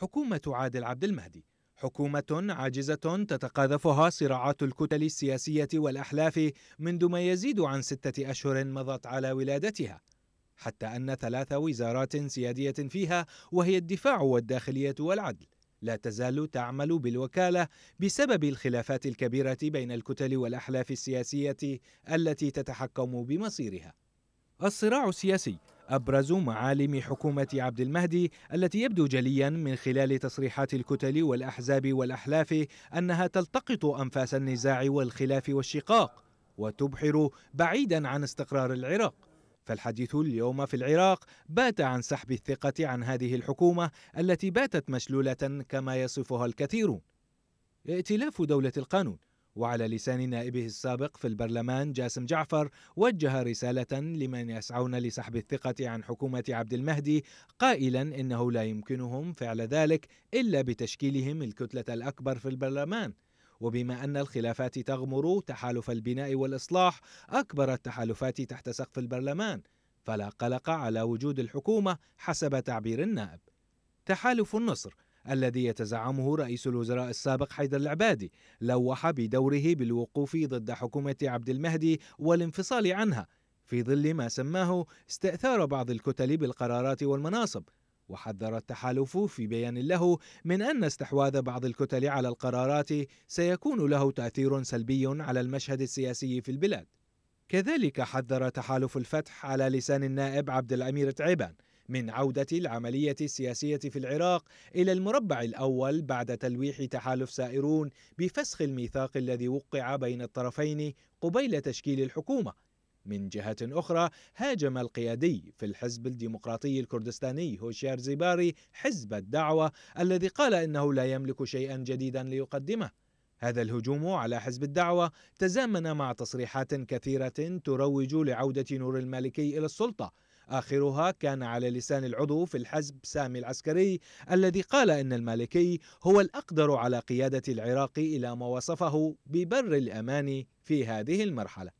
حكومة عادل عبد المهدي حكومة عاجزة تتقاذفها صراعات الكتل السياسية والأحلاف منذ ما يزيد عن ستة أشهر مضت على ولادتها حتى أن ثلاث وزارات سيادية فيها وهي الدفاع والداخلية والعدل لا تزال تعمل بالوكالة بسبب الخلافات الكبيرة بين الكتل والأحلاف السياسية التي تتحكم بمصيرها الصراع السياسي أبرز معالم حكومة عبد المهدي التي يبدو جليا من خلال تصريحات الكتل والأحزاب والأحلاف أنها تلتقط أنفاس النزاع والخلاف والشقاق وتبحر بعيدا عن استقرار العراق فالحديث اليوم في العراق بات عن سحب الثقة عن هذه الحكومة التي باتت مشلولة كما يصفها الكثيرون ائتلاف دولة القانون وعلى لسان نائبه السابق في البرلمان جاسم جعفر وجه رسالة لمن يسعون لسحب الثقة عن حكومة عبد المهدي قائلا إنه لا يمكنهم فعل ذلك إلا بتشكيلهم الكتلة الأكبر في البرلمان وبما أن الخلافات تغمر تحالف البناء والإصلاح أكبر التحالفات تحت سقف البرلمان فلا قلق على وجود الحكومة حسب تعبير النائب تحالف النصر الذي يتزعمه رئيس الوزراء السابق حيدر العبادي لوح بدوره بالوقوف ضد حكومة عبد المهدي والانفصال عنها في ظل ما سماه استئثار بعض الكتل بالقرارات والمناصب وحذر التحالف في بيان له من ان استحواذ بعض الكتل على القرارات سيكون له تاثير سلبي على المشهد السياسي في البلاد. كذلك حذر تحالف الفتح على لسان النائب عبد الامير تعيبان من عودة العملية السياسية في العراق إلى المربع الأول بعد تلويح تحالف سائرون بفسخ الميثاق الذي وقع بين الطرفين قبيل تشكيل الحكومة من جهة أخرى هاجم القيادي في الحزب الديمقراطي الكردستاني هوشيار زيباري حزب الدعوة الذي قال إنه لا يملك شيئا جديدا ليقدمه هذا الهجوم على حزب الدعوة تزامن مع تصريحات كثيرة تروج لعودة نور المالكي إلى السلطة آخرها كان على لسان العضو في الحزب سامي العسكري الذي قال إن المالكي هو الأقدر على قيادة العراق إلى ما وصفه ببر الأمان في هذه المرحلة